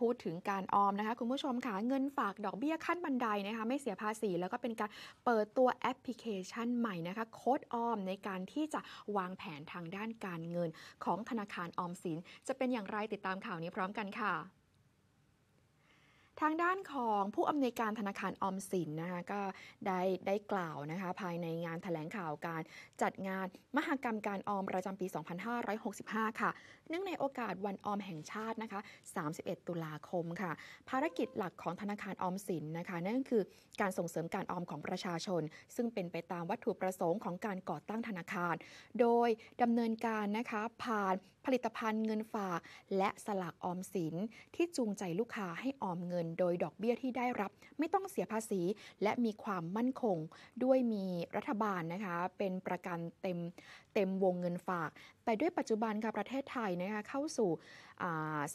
พูดถึงการออมนะคะ คุณผู้ชมค่ะเงินฝากดอกเบี้ยขั้นบันไดนะคะ ไม่เสียภาษี แล้วก็เป็นการเปิดตัวแอปพลิเคชันใหม่นะคะโค้ดออมในการที่จะวางแผนทางด้านการเงินของธนาคารออมสิน จะเป็นอย่างไรติดตามข่าวนี้พร้อมกันค่ะทางด้านของผู้อำนวยการธนาคารออมสินนะคะก็ได้ได้กล่าวนะคะภายในงานถแถลงข่าวการจัดงานมหกรรมการออมประจำปี 2565 ค่ะเนื่องในโอกาสวันออมแห่งชาตินะคะ 31 ตุลาคมค่ะภารกิจหลักของธนาคารออมสินนะคะนั่นคือการส่งเสริมการออมของประชาชน ซึ่งเป็นไปตามวัตถุประสงค์ของการก่อตั้งธนาคาร โดยดำเนินการนะคะผ่านผลิตภัณฑ์เงินฝากและสลากออมสินที่จูงใจลูกค้าให้ออมเงินโดยดอกเบี้ยที่ได้รับไม่ต้องเสียภาษีและมีความมั่นคงด้วยมีรัฐบาลนะคะเป็นประกันเต็มเต็มวงเงินฝาก แต่ด้วยปัจจุบันค่ะประเทศไทยนะคะเข้าสู่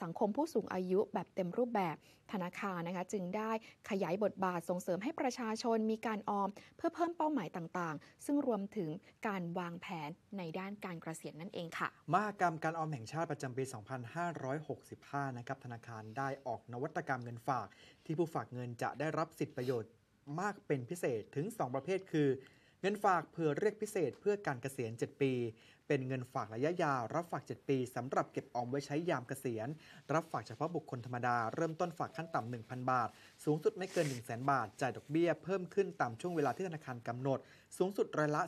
สังคมผู้สูงอายุแบบเต็มรูปแบบธนาคารนะคะจึงได้ขยายบทบาทส่งเสริมให้ประชาชนมีการออมเพื่อเพิ่มเป้าหมายต่างๆ ซึ่งรวมถึงการวางแผนในด้านการเกษียณนั่นเองค่ะมหกรรมการออมแห่งชาติประจำปี 2565 นะครับธนาคารได้ออกนวัตกรรมเงินฝากที่ผู้ฝากเงินจะได้รับสิทธิประโยชน์มากเป็นพิเศษถึง 2 ประเภทคือเงินฝากเผื่อเรียกพิเศษเพื่อการเกษียณ 7 ปี เป็นเงินฝากระยะยาว รับฝาก 7 ปีสำหรับเก็บออมไว้ใช้ยามเกษียณรับฝากเฉพาะบุคคลธรรมดา เริ่มต้นฝากขั้นต่ำ1,000 บาท สูงสุดไม่เกิน1 0 0 0 0 0 บาท จ่ายดอกเบี้ยเพิ่มขึ้นตามช่วงเวลาที่ธนาคารกำหนดสูงสุดรายละ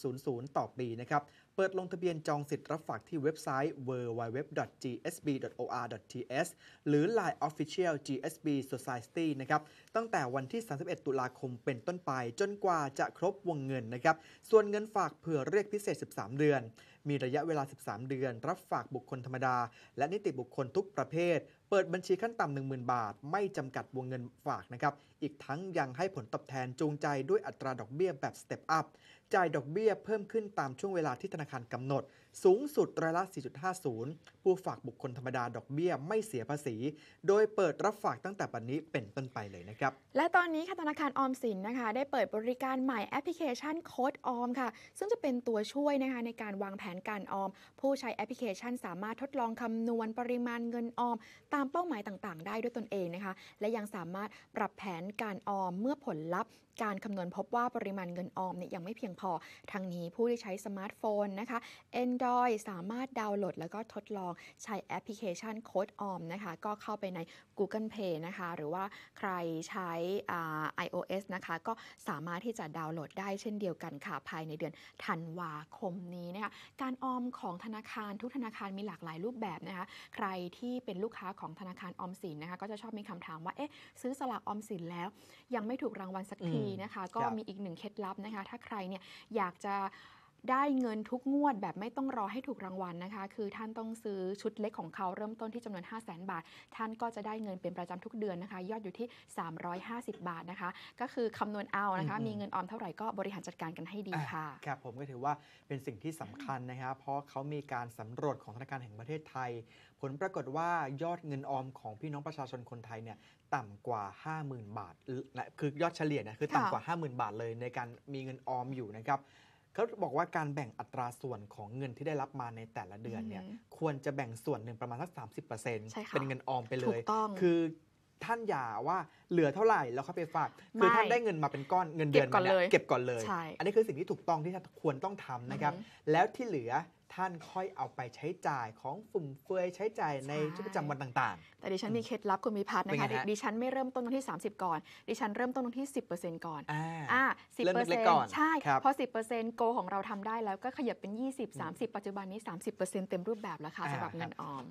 10.00ต่อปีนะครับเปิดลงทะเบียนจองสิทธิ์รับฝากที่เว็บไซต์ www.gsb.or.th หรือ Line Official GSB Society นะครับ ตั้งแต่วันที่ 31 ตุลาคมเป็นต้นไป จนกว่าจะครบวงเงินนะครับ ส่วนเงินฝากเผื่อเรียกพิเศษ 13 เดือนมีระยะเวลา 13 เดือน รับฝากบุคคลธรรมดา และนิติบุคคลทุกประเภท เปิดบัญชีขั้นต่ำ 10,000 บาท ไม่จำกัดวงเงินฝากนะครับอีกทั้งยังให้ผลตอบแทนจูงใจด้วยอัตราดอกเบี้ยแบบสเต็ปอัพจ่ายดอกเบี้ยเพิ่มขึ้นตามช่วงเวลาที่ธนาคารกำหนด สูงสุดรายละ 4.50 ผู้ฝากบุคคลธรรมดา ดอกเบี้ยไม่เสียภาษี โดยเปิดรับฝากตั้งแต่ปันนี้เป็นต้นไปเลยนะครับและตอนนี้ค่ะธนาคารออมสินนะคะได้เปิดบริการใหม่แอปพลิเคชันโค้ดออมค่ะ ซึ่งจะเป็นตัวช่วยนะคะในการวางแผนแผนการออมผู้ใช้แอปพลิเคชัน สามารถทดลองคำนวณปริมาณเงินออม ตามเป้าหมายต่าง ๆ ได้ด้วยตนเองนะคะและยังสามารถปรับแผนการออม เมื่อผลลัพธ์ การคำนวณพบว่าปริมาณเงินออมเนี่ยยังไม่เพียงพอทั้งนี้ผู้ที่ใช้สมาร์ทโฟนนะคะ Android สามารถดาวน์โหลด แล้วก็ทดลองใช้แอปพลิเคชันโค้ดออมนะคะก็เข้าไปใน Google Play นะคะหรือว่าใครใช้ iOS นะคะก็สามารถที่จะดาวน์โหลดได้เช่นเดียวกันค่ะภายในเดือนธันวาคมนี้นะคะการออมของธนาคารทุกธนาคารมีหลากหลายรูปแบบนะคะใครที่เป็นลูกค้าของธนาคารออมสินนะคะ ก็จะชอบมีคำถามว่าเอ๊ะซื้อสลากออมสินแล้ว ยังไม่ถูกรางวัลสักทีนะคะ ก็มีอีกหนึ่งเคล็ดลับนะคะ ถ้าใครเนี่ยอยากจะได้เงินทุกงวดแบบไม่ต้องรอให้ถูกรางวัลนนะคะ คือท่านต้องซื้อชุดเล็กของเขาเริ่มต้นที่จำนวน5 0 0แสนบาท ท่านก็จะได้เงินเป็นประจำทุกเดือนนะคะ ยอดอยู่ที่ 350 บาทนะคะ ก็คือคำนวณเอานะคะ มีเงินออมเท่าไหร่ก็บริหารจัดการกันให้ดีค่ะ ครับ ผมก็ถือว่าเป็นสิ่งที่สำคัญนะครับ เพราะเขามีการสำรวจของธนาคารแห่งประเทศไทย ผลปรากฏว่ายอดเงินออมของพี่น้องประชาชนคนไทยเนี่ยต่ำกว่า50,000บาท คือยอดเฉลี่ยนะคือต่ำกว่า50,000บาทเลยในการมีเงินออมอยู่นะครับเขาบอกว่าการแบ่งอัตราส่วนของเงินที่ได้รับมาในแต่ละเดือนเนี่ยควรจะแบ่งส่วนหนึ่งประมาณสัก30%เป็นเงินออมไปเลยคือท่านอย่าว่าเหลือเท่าไหร่แล้วเข้าไปฝากคือท่านได้เงินมาเป็นก้อนเงินเดือนมาเนี่ยเก็บก่อนเลย อันนี้คือสิ่งที่ถูกต้องที่ท่านควรต้องทำนะครับแล้วที่เหลือท่านค่อยเอาไปใช้จ่ายของฟุ่มเฟือยใช้จ่ายในชีวิตประจำวันต่าง ๆ แต่ดิฉันมีเคล็ดลับคุณมีพัฒนะคะดิฉันไม่เริ่มต้นตรงที่ 30 ก่อนดิฉันเริ่มต้นตรงที่ 10%ก่อนอ่าสิบเปอร์เซ็นต์ใช่พอ10%โกของเราทำได้แล้วก็ขยับเป็น20 30 ปัจจุบันนี้ 30%เต็มรูปแบบแล้วค่ะสำหรับเงินออม